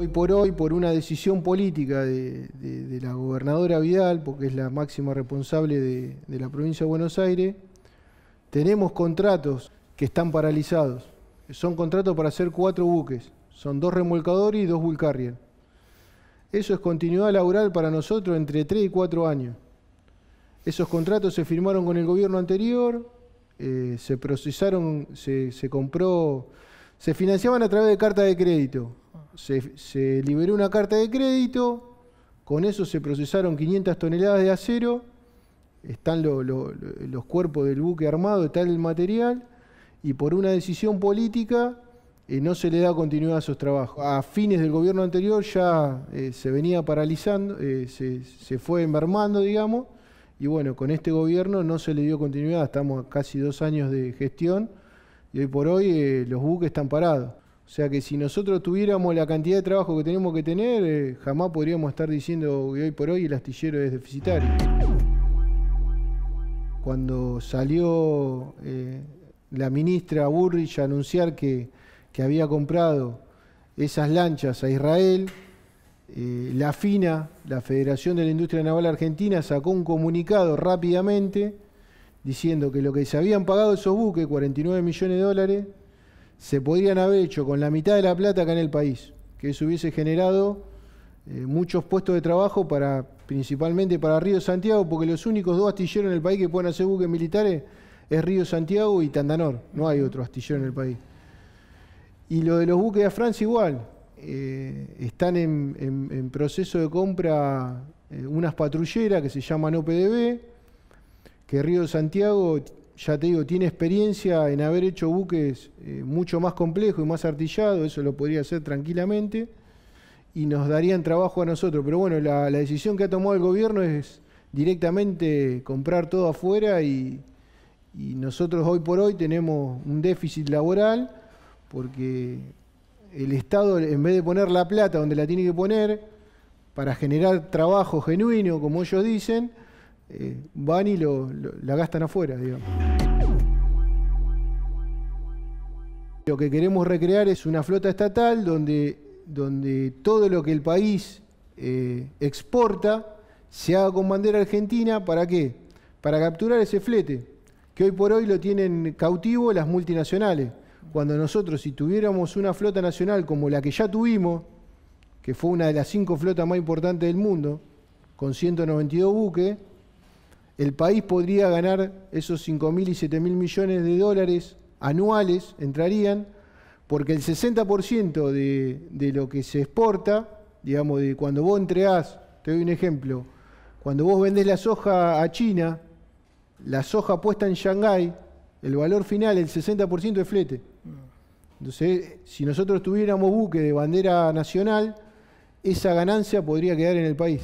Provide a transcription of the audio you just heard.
hoy por hoy, por una decisión política de, la gobernadora Vidal, porque es la máxima responsable de, la provincia de Buenos Aires, tenemos contratos que están paralizados. Son contratos para hacer cuatro buques. Son dos remolcadores y dos carrier. Eso es continuidad laboral para nosotros entre tres y cuatro años. Esos contratos se firmaron con el gobierno anterior, eh, se procesaron, se, se compró, se financiaban a través de carta de crédito se, liberó una carta de crédito, con eso se procesaron 500 toneladas de acero, están los cuerpos del buque armado, está el material, y por una decisión política eh, no se le da continuidad a esos trabajos. A fines del gobierno anterior ya eh, se venía paralizando, eh, se, fue mermando, digamos, y bueno, con este gobierno no se le dio continuidad, estamos a casi dos años de gestión, y hoy por hoy los buques están parados. O sea que si nosotros tuviéramos la cantidad de trabajo que tenemos que tener, eh, jamás podríamos estar diciendo que hoy por hoy el astillero es deficitario. Cuando salió eh, la ministra Burrich a anunciar que, había comprado esas lanchas a Israel, eh, la FINA, la Federación de la Industria Naval Argentina, sacó un comunicado rápidamente diciendo que lo que se habían pagado esos buques, 49 millones de dólares, se podrían haber hecho con la mitad de la plata acá en el país, que eso hubiese generado eh, muchos puestos de trabajo para principalmente para Río Santiago, porque los únicos dos astilleros en el país que pueden hacer buques militares es Río Santiago y Tandanor, no hay otro astillero en el país. Y lo de los buques de Francia igual, eh, están en, proceso de compra eh, unas patrulleras que se llaman OPDB, que Río Santiago ya te digo, tiene experiencia en haber hecho buques eh, mucho más complejos y más artillados, eso lo podría hacer tranquilamente y nos darían trabajo a nosotros. Pero bueno, la, decisión que ha tomado el gobierno es directamente comprar todo afuera y nosotros hoy por hoy tenemos un déficit laboral porque el Estado, en vez de poner la plata donde la tiene que poner, para generar trabajo genuino, como ellos dicen, eh, van y la gastan afuera, digamos. Lo que queremos recrear es una flota estatal donde, donde todo lo que el país eh, exporta se haga con bandera argentina, ¿para qué? Para capturar ese flete, que hoy por hoy lo tienen cautivo las multinacionales. Cuando nosotros, si tuviéramos una flota nacional como la que ya tuvimos, que fue una de las cinco flotas más importantes del mundo, con 192 buques, el país podría ganar esos 5.000 y 7.000 millones de dólares anuales, entrarían, porque el 60% de, lo que se exporta, digamos, de cuando vos entregás, te doy un ejemplo, cuando vos vendés la soja a China, la soja puesta en Shanghái, el valor final, el 60% es flete. Entonces, si nosotros tuviéramos buque de bandera nacional, esa ganancia podría quedar en el país.